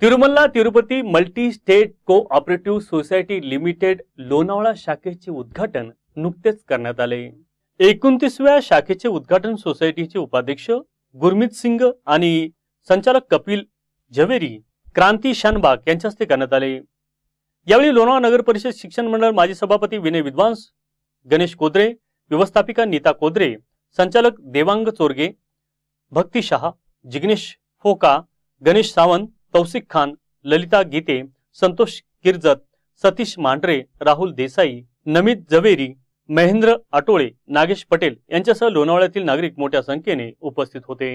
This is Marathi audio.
Tirumala Tirupati multi state cooperative society limited Lonavala शाखेचे उद्घाटन नुकतेच करण्यात आले एकोणतीसव्या शाखेचे उद्घाटन सोसायटीचे उपाध्यक्ष गुरमीत सिंग आणि संचालक कपिल झवेरी क्रांती शानबाग यांच्या हस्ते करण्यात आले यावेळी लोणावळा नगर परिषद शिक्षण मंडळ माजी सभापती विनय विद्वांस गणेश कोदरे व्यवस्थापिका नीता कोदरे संचालक देवांग चोरगे भक्ती शहा जिग्नेश फोका गणेश सावंत तौसिक खान ललिता गीते संतोष किर्जत, सतीश मांढरे राहुल देसाई नमित जवेरी महेंद्र आटोळे नागेश पटेल यांच्यासह लोणावळ्यातील नागरिक मोठ्या संख्येने उपस्थित होते